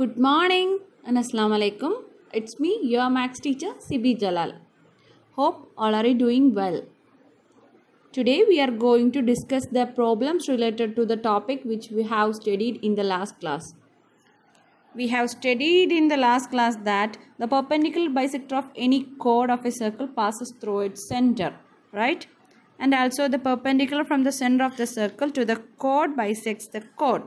Good morning and Assalamu Alaikum. It's me, your Max teacher Sibi Jalal. Hope all are doing well. Today we are going to discuss the problems related to the topic which we have studied in the last class. We have studied in the last class that the perpendicular bisector of any chord of a circle passes through its center, right? And also the perpendicular from the center of the circle to the chord bisects the chord.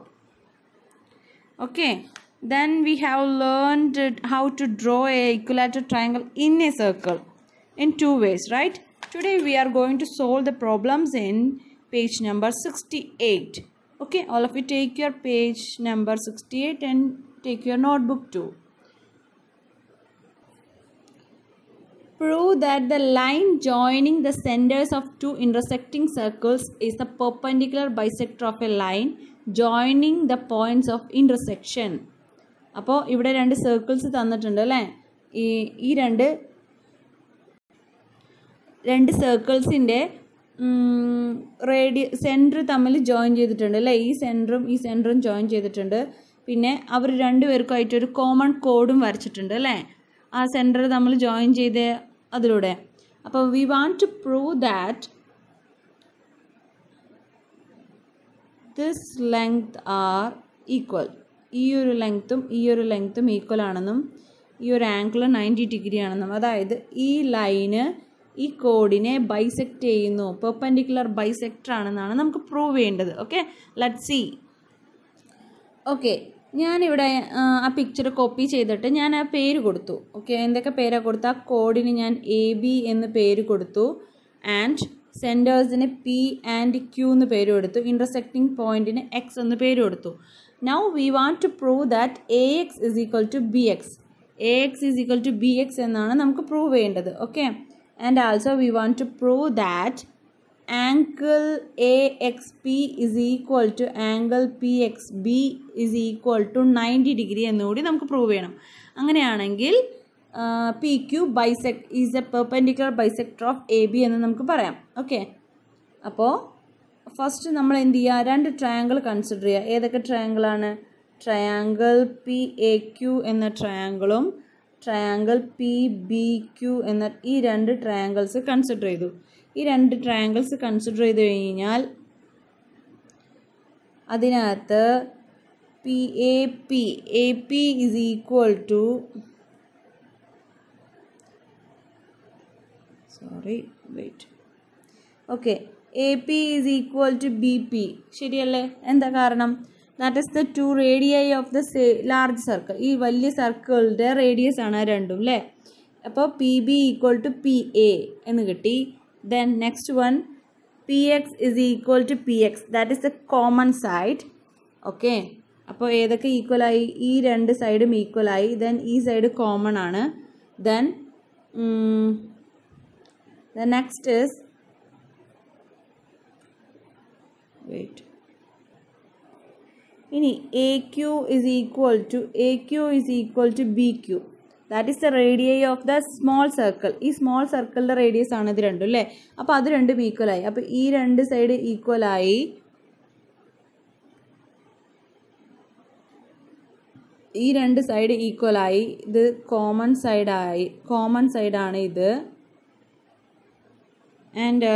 Okay, then we have learned how to draw a equilateral triangle in a circle in two ways, right? Today we are going to solve the problems in page number 68. Okay, all of you take your page number 68 and take your notebook too. Prove that the line joining the centers of two intersecting circles is the perpendicular bisector of a line joining the points of intersection. അപ്പോൾ ഇവിടെ രണ്ട് circles തന്നിട്ടുണ്ട് അല്ലേ ഈ ഈ രണ്ട് രണ്ട് സർക്കിൾസിൻ്റെ റേഡിയ centre തമ്മിൽ ജോയിൻ ചെയ്തിട്ടുണ്ട് അല്ലേ ഈ സെൻറ്ററും ഈ സെൻറ്ററും ജോയിൻ ചെയ്തിട്ടുണ്ട് പിന്നെ അവർ രണ്ടുപേർക്കുമായിട്ട് ഒരു കോമൺ കോഡും വരച്ചിട്ടുണ്ട് അല്ലേ ആ സെൻറ്റർ തമ്മിൽ ജോയിൻ ചെയ്ത് അതിലൂടെ അപ്പോൾ we want to prove that this length are equal ഈ ഒരു ലെങ്ത്തും ഈ ഒരു ലെങ്ത്തും ഈക്വൽ ആണെന്നും ഈ ഒരു ആംഗിൾ നയൻറ്റി ഡിഗ്രി ആണെന്നും അതായത് ഈ ലൈന് ഈ കോഡിനെ ബൈസെക്റ്റ് ചെയ്യുന്നു പെർപ്പൻഡിക്കുലർ ബൈസെക്ടർ ആണെന്നാണ് നമുക്ക് പ്രൂവ് ചെയ്യേണ്ടത് ഓക്കെ ലെറ്റ് സി ഓക്കെ ഞാനിവിടെ ആ പിക്ചർ കോപ്പി ചെയ്തിട്ട് ഞാൻ ആ പേര് കൊടുത്തു ഓക്കെ എന്തൊക്കെ പേരാണ് കൊടുത്തു ആ കോഡിന് ഞാൻ എ ബി എന്ന് പേര് കൊടുത്തു ആൻഡ് സെൻറ്റേഴ്സിന് പി ആൻഡ് ക്യൂ എന്ന് പേര് കൊടുത്തു ഇൻ്റർസെക്റ്റിംഗ് പോയിൻറ്റിന് എക്സ് എന്ന് പേര് കൊടുത്തു Now we want to prove that ax is equal to bx. ax is equal to bx എന്നാണ് നമുക്ക് പ്രൂവ് ചെയ്യേണ്ടത് okay and also we want to prove that angle A X P is equal to angle P X B is equal to ninety degree എന്നുകൂടി നമുക്ക് prove ചെയ്യണം അങ്ങനെയാണെങ്കിൽ P Q bisect is a perpendicular bisector of A B എന്ന് നമുക്ക് പറയാം okay അപ്പോൾ first നമ്മൾ എന്ത് ചെയ്യുക രണ്ട് ട്രയാങ്കിൾ കൺസിഡർ ചെയ്യുക ഏതൊക്കെ ട്രയാങ്കിളാണ് ട്രയാങ്കിൾ പി എ ക്യു എന്ന ട്രയാങ്കിളും ട്രയാങ്കിൾ പി ബി ക്യു എന്ന ഈ രണ്ട് ട്രയാങ്കിൾസ് കൺസിഡർ ചെയ്തു ഈ രണ്ട് ട്രയാങ്കിൾസ് കൺസിഡർ ചെയ്ത് കഴിഞ്ഞാൽ അതിനകത്ത് P A P A P is equal to sorry wait okay A P is equal to B P ശരിയല്ലേ എന്താ കാരണം that is the two radii of the say large circle ഈ വലിയ സർക്കിളിൻ്റെ റേഡിയസ് ആണ് രണ്ടും അല്ലേ അപ്പോൾ P B equal to P A എന്ന് കിട്ടി then next one P X is equal to P X that is the common side okay അപ്പോൾ ഏതൊക്കെ ഈക്വൽ ആയി ഈ രണ്ട് സൈഡും ഈക്വൽ ആയി ദെൻ ഈ സൈഡ് കോമൺ ആണ് then the next is wait ഇനി A Q is equal to A Q is equal to B Q that is the radii of the small circle ഈ സ്മോൾ സർക്കിളിൻ്റെ റേഡിയസ് ആണ് ഇത് രണ്ടും അല്ലേ അപ്പോൾ അത് രണ്ടും ഈക്വലായി അപ്പോൾ ഈ രണ്ട് സൈഡ് ഈക്വലായി ഈ രണ്ട് സൈഡ് ഈക്വലായി ഇത് കോമൺ സൈഡായി കോമൺ സൈഡാണ് ഇത് and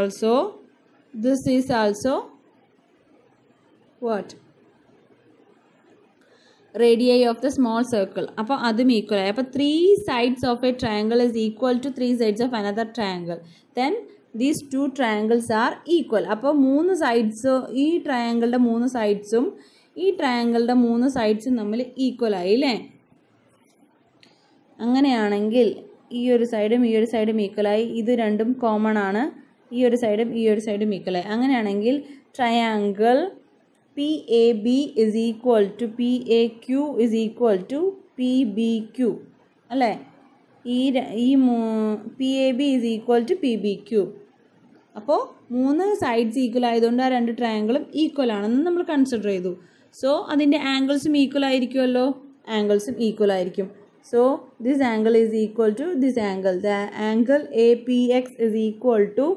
also this is also what radii of the small circle അപ്പോൾ അതും ഈക്വൽ ആയി അപ്പോൾ three sides of a triangle is equal to three sides of another triangle then these two triangles are equal അപ്പോൾ മൂന്ന് sides ഈ ട്രയാങ്കിളുടെ മൂന്ന് സൈഡ്സും ഈ ട്രയാങ്കിളുടെ മൂന്ന് സൈഡ്സും തമ്മിൽ ഈക്വൽ ആയി അല്ലേ അങ്ങനെയാണെങ്കിൽ ഈ ഒരു സൈഡും ഈ ഒരു സൈഡും ഈക്വലായി ഇത് രണ്ടും കോമൺ ആണ് ഈ ഒരു സൈഡും ഈ ഒരു സൈഡും ഈക്വലായി അങ്ങനെയാണെങ്കിൽ triangle P A B is equal to P A equal is equal to P B PBQ അല്ലേ ഈ ഈ P A B is equal to P B Q അപ്പോൾ മൂന്ന് സൈഡ്സ് ഈക്വൽ ആയതുകൊണ്ട് ആ രണ്ട് ട്രയാങ്കിളും ഈക്വൽ ആണെന്ന് നമ്മൾ കൺസിഡർ ചെയ്തു സോ അതിൻ്റെ ആംഗിൾസും ഈക്വൽ ആയിരിക്കുമല്ലോ ആംഗിൾസും ഈക്വൽ ആയിരിക്കും so this angle is equal to this angle the angle A P X is equal to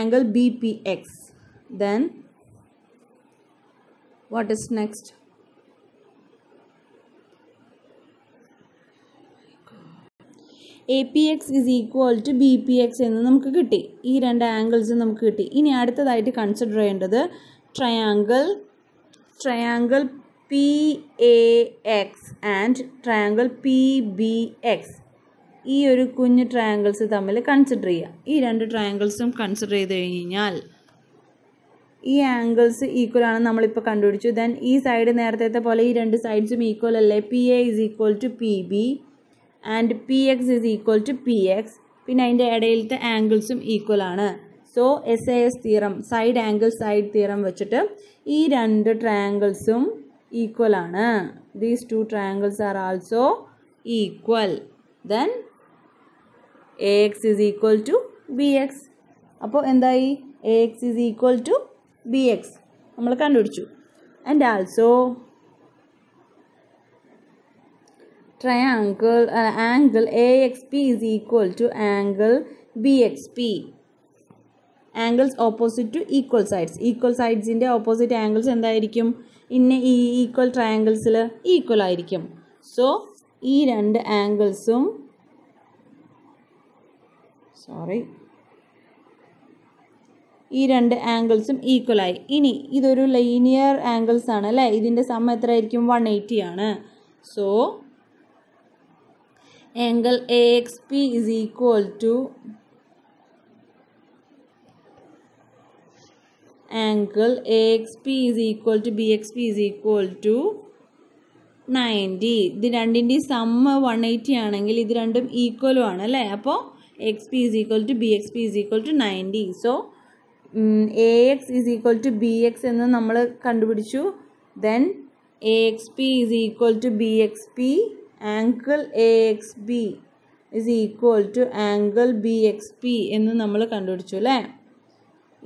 angle B P X then what is next A P X is equal to B P X എന്ന് നമുക്ക് കിട്ടി ഈ രണ്ട് angles നമുക്ക് കിട്ടി ഇനി അടുത്തതായിട്ട് consider ചെയ്യേണ്ടത് triangle triangle P A X and triangle P B X ഈ ഒരു കുഞ്ഞ് ട്രയാങ്കിൾസ് തമ്മിൽ കൺസിഡർ ചെയ്യുക ഈ രണ്ട് ട്രയാങ്കിൾസും കൺസിഡർ ചെയ്ത് കഴിഞ്ഞ് കഴിഞ്ഞാൽ ഈ ആംഗിൾസ് ഈക്വൽ ആണ് നമ്മളിപ്പോൾ കണ്ടുപിടിച്ചു ദെൻ ഈ സൈഡ് നേരത്തെ പോലെ ഈ രണ്ട് സൈഡ്സും ഈക്വൽ അല്ലേ P A is equal to P B and P X is equal to P X പിന്നെ അതിൻ്റെ ഇടയിലത്തെ ആംഗിൾസും ഈക്വൽ ആണ് so S A S theorem side angle side theorem വെച്ചിട്ട് ഈ രണ്ട് ട്രയാങ്കിൾസും ഈക്വൽ ആണ് these two triangles are also equal then A X is equal to B X അപ്പോൾ എന്തായി A X is equal to B X നമ്മൾ കണ്ടുപിടിച്ചു and also triangle angle A X P is equal to angle B X P angles opposite to equal sides equal സൈഡ്സിൻ്റെ opposite angles എന്തായിരിക്കും ഇന്ന ഈ equal ട്രയാങ്കിൾസിൽ equal ആയിരിക്കും so ഈ രണ്ട് ആംഗിൾസും സോറി ഈ രണ്ട് ആംഗിൾസും ഈക്വലായി ഇനി ഇതൊരു ലൈനിയർ ആംഗിൾസ് ആണ് അല്ലേ ഇതിൻ്റെ സമ എത്രയായിരിക്കും വൺ എയ്റ്റി ആണ് so angle A X P is equal to angle A X P is equal to B X P is equal to ninety ഇത് രണ്ടിൻ്റെ സമ്മ വൺ എയ്റ്റി ആണെങ്കിൽ ഇത് രണ്ടും ഈക്വലും ആണ് അല്ലേ അപ്പോൾ X P is equal to B X P is equal to ninety so A X is equal to B X എന്ന് നമ്മൾ കണ്ടുപിടിച്ചു then A X P is equal to B X P angle A X B is equal to angle B X P എന്ന് നമ്മൾ കണ്ടുപിടിച്ചു അല്ലേ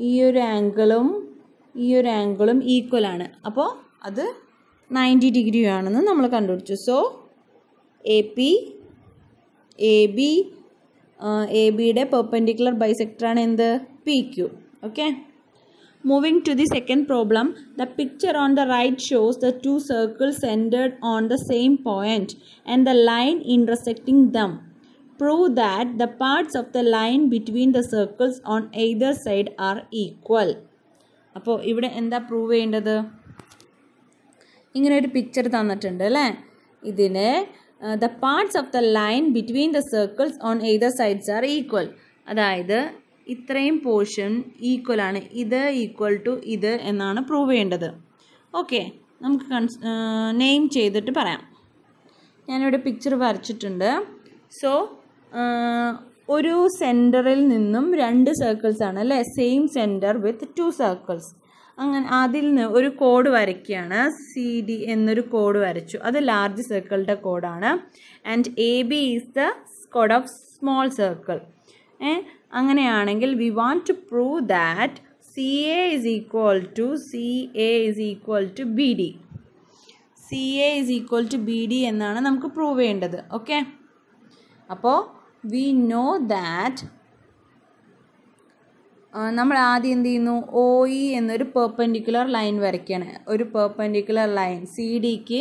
ഈ ഒരു ആംഗിളും ഈ ഒരു ആംഗിളും ഈക്വൽ ആണ് അപ്പോൾ അത് നയൻറ്റി ഡിഗ്രി ആണെന്ന് നമ്മൾ കണ്ടുപിടിച്ചു so A P A B A ബിയുടെ പെർപ്പൻഡിക്കുലർ ബൈസെക്ടറാണ് എന്ത് P Q okay moving to the second problem the picture on the right shows the two circles centered on the same point and the line intersecting them prove that the parts of the line between the circles on either side are equal അപ്പോൾ ഇവിടെ എന്താ prove ചെയ്യേണ്ടത് ഇങ്ങനെ ഒരു picture തന്നിട്ടുണ്ട് അല്ലേ ഇതിന് the parts of the line between the circles on either sides are equal അതായത് ഇത്രയും പോർഷൻ ഈക്വൽ ആണ് ഇത് ഈക്വൽ ടു ഇത് എന്നാണ് പ്രൂവ് ചെയ്യേണ്ടത് ഓക്കെ നമുക്ക് കൺസ് നെയിം ചെയ്തിട്ട് പറയാം ഞാനിവിടെ പിക്ചർ വരച്ചിട്ടുണ്ട് സോ ഒരു സെൻറ്ററിൽ നിന്നും രണ്ട് സർക്കിൾസ് ആണ് അല്ലേ same centre with two circles അങ്ങനെ അതിൽ നിന്ന് ഒരു കോഡ് വരയ്ക്കുകയാണ് സി ഡി എന്നൊരു കോഡ് വരച്ചു അത് ലാർജ് സർക്കിളിൻ്റെ കോഡാണ് and A B is the കോഡ് ഓഫ് സ്മോൾ സർക്കിൾ അങ്ങനെയാണെങ്കിൽ we want to prove that C A is equal to C A is equal to B D C A is equal to B D എന്നാണ് നമുക്ക് prove ചെയ്യേണ്ടത് okay അപ്പോൾ V know that നമ്മൾ ആദ്യം എന്ത് ചെയ്യുന്നു O E e എന്നൊരു perpendicular line വരയ്ക്കണേ ഒരു പേർപ്പൻഡിക്കുലർ ലൈൻ സി ഡിക്ക്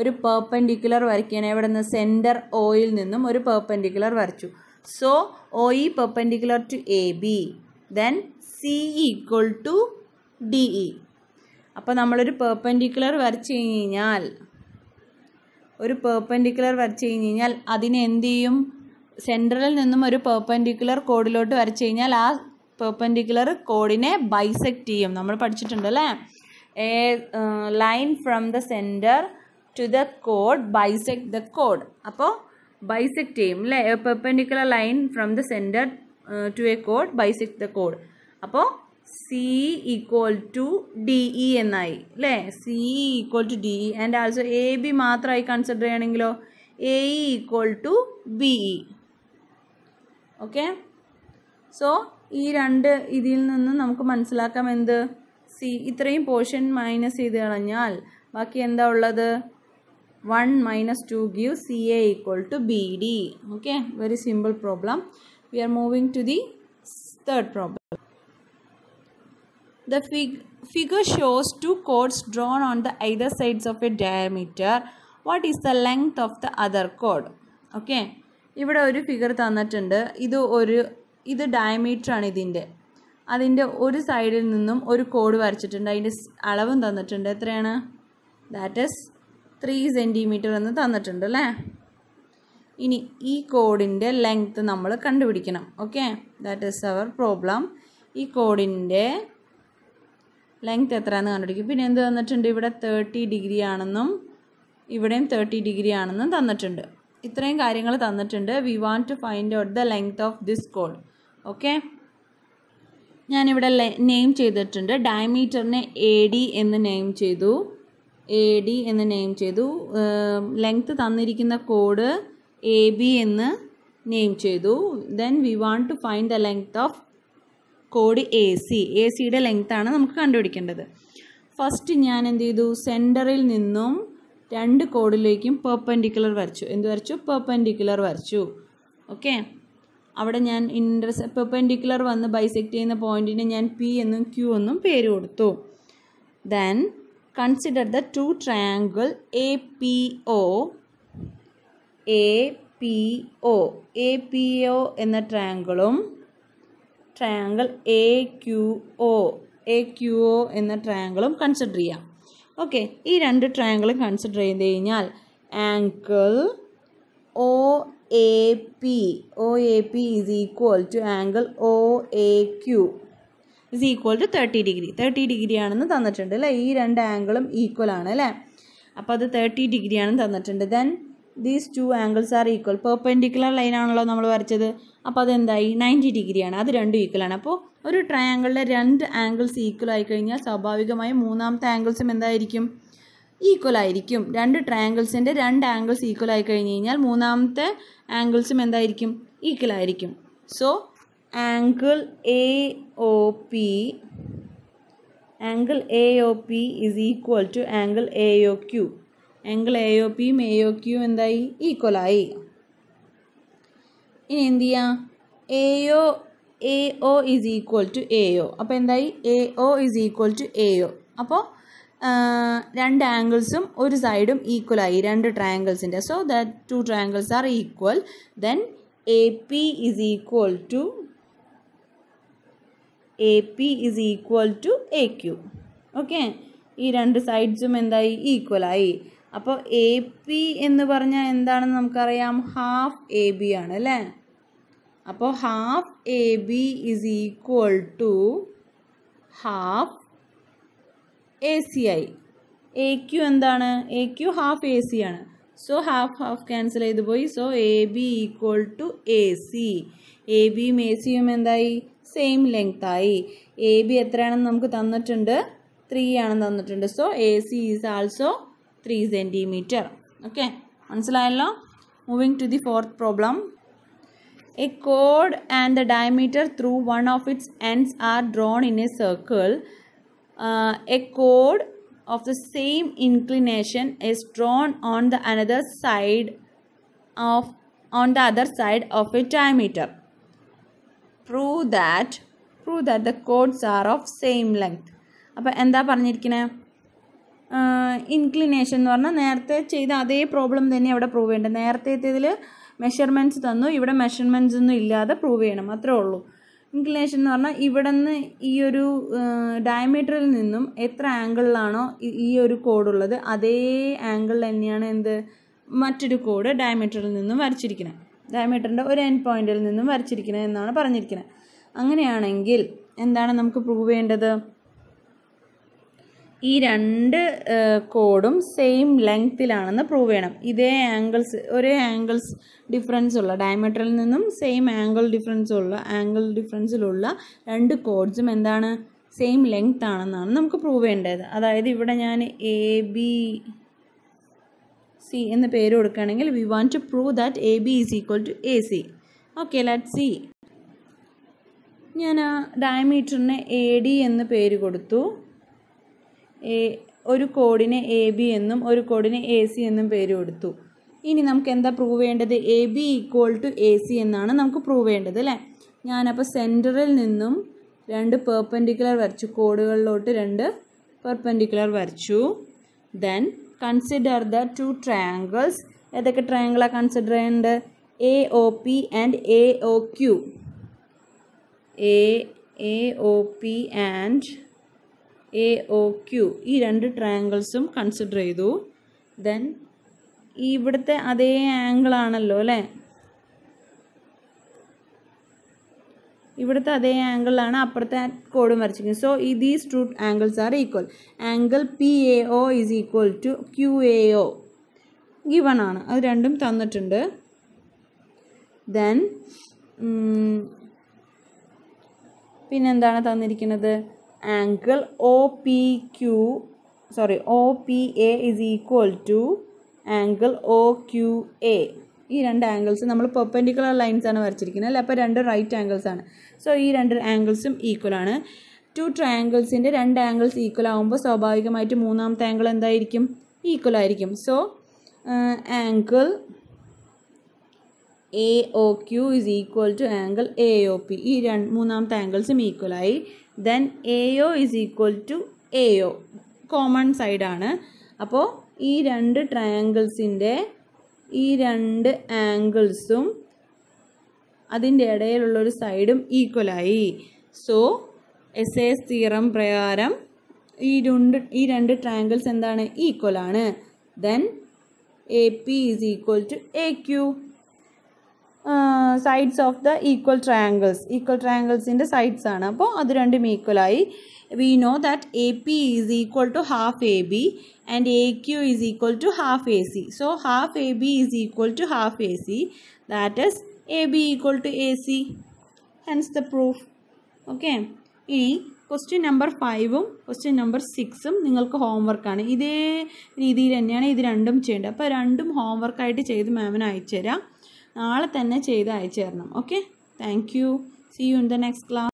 ഒരു പേർപ്പൻഡിക്കുലർ വരയ്ക്കണേ ഇവിടെ നിന്ന് സെൻറ്റർ ഒയിൽ നിന്നും ഒരു പേർപ്പൻഡിക്കുലർ വരച്ചു So, OE perpendicular to AB. Then, CE equal to DE. അപ്പോൾ നമ്മളൊരു പേർപ്പൻഡിക്കുലർ വരച്ച് കഴിഞ്ഞാൽ ഒരു പേർപ്പൻഡിക്കുലർ വരച്ച് കഴിഞ്ഞാൽ അതിനെ എന്ത് ചെയ്യും സെൻറ്ററിൽ നിന്നും ഒരു പേർപ്പൻഡിക്കുലർ കോഡിലോട്ട് വരച്ച് കഴിഞ്ഞാൽ ആ പേർപ്പൻഡിക്കുലർ കോഡിനെ ബൈസെക്റ്റ് ചെയ്യും നമ്മൾ പഠിച്ചിട്ടുണ്ട് അല്ലേ A line from the centre to the code bisect the code അപ്പോൾ ബൈസെക്റ്റ് ചെയ്യും അല്ലേ line line from the centre to A code bisect the code അപ്പോൾ C equal to D E എന്നായി അല്ലേ C equal to D E and also A B മാത്രമായി consider ചെയ്യണമെങ്കിലോ A equal to B E okay so ഈ രണ്ട് ഇതിൽ നിന്ന് നമുക്ക് മനസ്സിലാക്കാം എന്ത് സി ഇത്രയും പോർഷൻ മൈനസ് ചെയ്ത് കളഞ്ഞാൽ ബാക്കി എന്താ ഉള്ളത് 1 minus 2 gives CA equal to BD. Okay, very simple problem. We are moving to the third problem. The fig figure shows two chords drawn on the either sides of a diameter. What is the length of the other chord? Okay, ഇവിടെ ഒരു figure തന്നിട്ടുണ്ട് ഇത് ഒരു ഇത് diameter ആണ് ഇതിൻ്റെ അതിൻ്റെ ഒരു സൈഡിൽ നിന്നും ഒരു കോഡ് വരച്ചിട്ടുണ്ട് അതിൻ്റെ അളവും തന്നിട്ടുണ്ട് എത്രയാണ് ദാറ്റ് ഇസ് ത്രീ സെൻറ്റിമീറ്റർ എന്ന് തന്നിട്ടുണ്ട് അല്ലേ ഇനി ഈ കോഡിൻ്റെ ലെങ്ത്ത് നമ്മൾ കണ്ടുപിടിക്കണം okay that is our problem ഈ കോഡിൻ്റെ ലെങ്ത്ത് എത്രയാണെന്ന് കണ്ടുപിടിക്കും പിന്നെ എന്ത് തന്നിട്ടുണ്ട് ഇവിടെ തേർട്ടി ഡിഗ്രി ആണെന്നും ഇവിടെയും തേർട്ടി ഡിഗ്രി ആണെന്നും തന്നിട്ടുണ്ട് ഇത്രയും കാര്യങ്ങൾ തന്നിട്ടുണ്ട് we want to find out the length of this കോഡ് ഓക്കെ ഞാനിവിടെ നെയിം ചെയ്തിട്ടുണ്ട് ഡയമീറ്ററിനെ എ ഡി എന്ന് നെയിം ചെയ്തു എ ഡി എന്ന് നെയിം ചെയ്തു ലെങ്ത് തന്നിരിക്കുന്ന കോഡ് എ ബി എന്ന് നെയിം ചെയ്തു then we want to find the length of കോഡ് എ സി എ സിയുടെ ലെങ്ത്താണ് നമുക്ക് കണ്ടുപിടിക്കേണ്ടത് ഫസ്റ്റ് ഞാൻ എന്ത് ചെയ്തു സെൻറ്ററിൽ നിന്നും രണ്ട് കോഡിലേക്കും പെർപ്പൻഡിക്കുലർ വരച്ചു എന്ത് വരച്ചു പെർപ്പൻഡിക്കുലർ വരച്ചു ഓക്കെ അവിടെ ഞാൻ ഇൻ്റർസെ പെർപ്പൻഡിക്കുലർ വന്ന് ബൈസെക്റ്റ് ചെയ്യുന്ന പോയിന്റിന് ഞാൻ പി എന്നും ക്യൂ എന്നും പേര് കൊടുത്തു then consider the two triangle APO APO APO എന്ന ട്രയാങ്കിളും triangle A Q O A Q O എന്ന ട്രയാങ്കിളും കൺസിഡർ ചെയ്യാം ഓക്കെ ഈ രണ്ട് ട്രയാങ്കിളും കൺസിഡർ ചെയ്ത് കഴിഞ്ഞാൽ angle O A P O A P is equal to angle O A Q is equal to thirty degree thirty degree ആണെന്ന് തന്നിട്ടുണ്ട് അല്ലേ ഈ രണ്ട് ആംഗിളും ഈക്വൽ ആണ് അല്ലേ അപ്പോൾ അത് തേർട്ടി ഡിഗ്രി ആണ് തന്നിട്ടുണ്ട് then these two angles are equal perpendicular line ആണല്ലോ നമ്മൾ വരച്ചത് അപ്പോൾ അതെന്തായി നയൻറ്റി ഡിഗ്രിയാണ് അത് രണ്ടും ആണ് അപ്പോൾ ഒരു ട്രയാങ്കിളിലെ രണ്ട് ആംഗിൾസ് ഈക്വൽ ആയി കഴിഞ്ഞാൽ സ്വാഭാവികമായും മൂന്നാമത്തെ ആംഗിൾസും എന്തായിരിക്കും ഈക്വൽ ആയിരിക്കും രണ്ട് ട്രയാങ്കിൾസിൻ്റെ രണ്ട് ആംഗിൾസ് ഈക്വൽ ആയി കഴിഞ്ഞാൽ മൂന്നാമത്തെ ആംഗിൾസും എന്തായിരിക്കും ഈക്വൽ ആയിരിക്കും so angle AOP angle AOP is equal to angle AOQ angle AOP യും എ ഒ ക്യൂയും എന്തായി ഈക്വലായി ഇനി എന്ത് ചെയ്യാം A O A O is equal to A O അപ്പോൾ എന്തായി A O is equal to A O അപ്പോൾ രണ്ട് ആംഗിൾസും ഒരു സൈഡും ഈക്വലായി രണ്ട് ട്രയാങ്കിൾസിൻ്റെ so that two triangles are equal then A P is equal to A P is equal to A Q okay ഈ രണ്ട് സൈഡ്സും എന്തായി ഈക്വലായി അപ്പോൾ എ പി എന്ന് പറഞ്ഞാൽ എന്താണെന്ന് നമുക്കറിയാം ഹാഫ് എ ബി ആണ് അല്ലേ അപ്പോൾ half A B is equal to half A C ആയി എ ക്യു എന്താണ് A Q half A C ആണ് സോ ഹാഫ് ഹാഫ് ക്യാൻസൽ ചെയ്ത് പോയി so A B equal to A C A ബിയും A സിയും എന്തായി സെയിം ലെങ്ത് ആയി A B എത്രയാണെന്ന് നമുക്ക് തന്നിട്ടുണ്ട് ത്രീ ആണെന്ന് തന്നിട്ടുണ്ട് so A C is also three centimetre okay മനസ്സിലായല്ലോ moving to the fourth problem a കോഡ് and A diameter through one of its ends are drawn in a circle a കോഡ് of the same inclination is drawn on the another side of on the other side of a diameter prove that prove that the chords are of same length അപ്പോൾ എന്താ പറഞ്ഞിരിക്കണേ inclination എന്ന് പറഞ്ഞാൽ നേരത്തെ ചെയ്ത അതേ problem തന്നെ അവിടെ പ്രൂവ് ചെയ്യേണ്ടത് നേരത്തെ നേരത്തേതിൽ മെഷർമെൻറ്റ്സ് തന്നു ഇവിടെ മെഷർമെൻറ്റ്സ് ഒന്നും ഇല്ലാതെ പ്രൂവ് ചെയ്യണം അത്രേ ഉള്ളൂ ഇൻക്ലിനേഷൻ എന്ന് പറഞ്ഞാൽ ഇവിടെ നിന്ന് ഈ ഒരു ഡയമീറ്ററിൽ നിന്നും എത്ര ആംഗിളിലാണോ ഈ ഒരു കോഡുള്ളത് അതേ ആംഗിളിൽ തന്നെയാണ് എന്ത് മറ്റൊരു കോഡ് ഡയമീറ്ററിൽ നിന്നും വരച്ചിരിക്കുന്നത് ഡയമീറ്ററിൻ്റെ ഒരു എൻ പോയിന്റിൽ നിന്നും വരച്ചിരിക്കുന്നത് എന്നാണ് പറഞ്ഞിരിക്കുന്നത് അങ്ങനെയാണെങ്കിൽ എന്താണ് നമുക്ക് പ്രൂവ് ചെയ്യേണ്ടത് ഈ രണ്ട് കോഡും സെയിം ലെങ്ത്തിലാണെന്ന് പ്രൂവ് ചെയ്യണം ഇതേ ആംഗിൾസ് ഒരേ ആംഗിൾസ് ഡിഫറൻസ് ഉള്ള ഡയമീറ്ററിൽ നിന്നും സെയിം ആംഗിൾ ഡിഫറൻസ് ഉള്ള ആംഗിൾ ഡിഫറൻസിലുള്ള രണ്ട് കോഡ്സും എന്താണ് സെയിം ലെങ്ത് ആണെന്നാണ് നമുക്ക് പ്രൂവ് ചെയ്യേണ്ടത് അതായത് ഇവിടെ ഞാൻ എ ബി സി എന്ന് പേര് കൊടുക്കുകയാണെങ്കിൽ we want to prove that A B is equal to A C okay let C ഞാൻ ആ ഡയമീറ്ററിന് എ ഡി എന്ന് പേര് കൊടുത്തു എ ഒരു കോഡിന് എ ബി എന്നും ഒരു കോഡിന് എ സി എന്നും പേര് കൊടുത്തു ഇനി നമുക്ക് എന്താ പ്രൂവ് ചെയ്യേണ്ടത് A B equal to A C എന്നാണ് നമുക്ക് പ്രൂവ് ചെയ്യേണ്ടത് അല്ലേ ഞാനപ്പോൾ സെൻറ്ററിൽ നിന്നും രണ്ട് പെർപ്പൻഡിക്കുലർ വരച്ചു കോഡുകളിലോട്ട് രണ്ട് പെർപ്പൻഡിക്കുലർ വരച്ചു then consider the two triangles ഏതൊക്കെ ട്രയാങ്കിളാണ് കൺസിഡർ ചെയ്യേണ്ടത് A O P and A O Q A A O P and A O Q ഈ രണ്ട് ട്രയാങ്കിൾസും കൺസിഡർ ചെയ്തു ദെൻ ഇവിടുത്തെ അതേ ആംഗിളാണല്ലോ അല്ലേ ഇവിടുത്തെ അതേ ആംഗിളിലാണ് അപ്പുറത്തെ കോഡും വരച്ചിരിക്കുന്നത് സോ ഈ these two angles are equal angle P A O is equal to Q A O given ആണ് അത് രണ്ടും തന്നിട്ടുണ്ട് ദെൻ പിന്നെന്താണ് തന്നിരിക്കുന്നത് angle O P Q sorry O P A is equal to angle O Q A ഈ രണ്ട് angles നമ്മൾ perpendicular ലൈൻസാണ് വരച്ചിരിക്കുന്നത് അല്ലേ അപ്പോൾ രണ്ട് റൈറ്റ് ആംഗിൾസാണ് സോ ഈ രണ്ട് ആംഗിൾസും ഈക്വൽ ആണ് ടു ട്രയാങ്കിൾസിൻ്റെ രണ്ട് ആംഗിൾസ് ഈക്വൽ ആകുമ്പോൾ സ്വാഭാവികമായിട്ട് മൂന്നാമത്തെ ആംഗിൾ എന്തായിരിക്കും ഈക്വൽ ആയിരിക്കും so angle A O Q is equal to angle A O P ഈ രണ്ട് മൂന്നാമത്തെ ആംഗിൾസും ഈക്വലായി then A O is equal to A O common സൈഡാണ് അപ്പോൾ ഈ രണ്ട് ട്രയാങ്കിൾസിൻ്റെ ഈ രണ്ട് ആംഗിൾസും അതിൻ്റെ ഇടയിലുള്ള ഒരു സൈഡും ഈക്വലായി സോ എസ് എസ് തീറം പ്രകാരം ഈ രണ്ട് ഈ രണ്ട് ട്രാങ്കിൾസ് എന്താണ് ഈക്വലാണ് then A P is equal to A Q sides of the equal triangles equal ട്രയാങ്കിൾസിൻ്റെ സൈഡ്സ് ആണ് അപ്പോൾ അത് രണ്ടും ഈക്വലായി we know that A P is equal to half A B and A Q is equal to half A C so half A B is equal to half A C that is A B equal to A C hence the proof okay ഇനി question number ഫൈവും question number സിക്സും നിങ്ങൾക്ക് ഹോംവർക്കാണ് ഇതേ രീതിയിൽ തന്നെയാണ് ഇത് രണ്ടും ചെയ്യേണ്ടത് അപ്പോൾ രണ്ടും ഹോംവർക്കായിട്ട് ചെയ്ത് മാമിന് അയച്ചു തരാം നാളെ തന്നെ ചെയ്ത് അയച്ചു തരണം okay thank you see you in the next class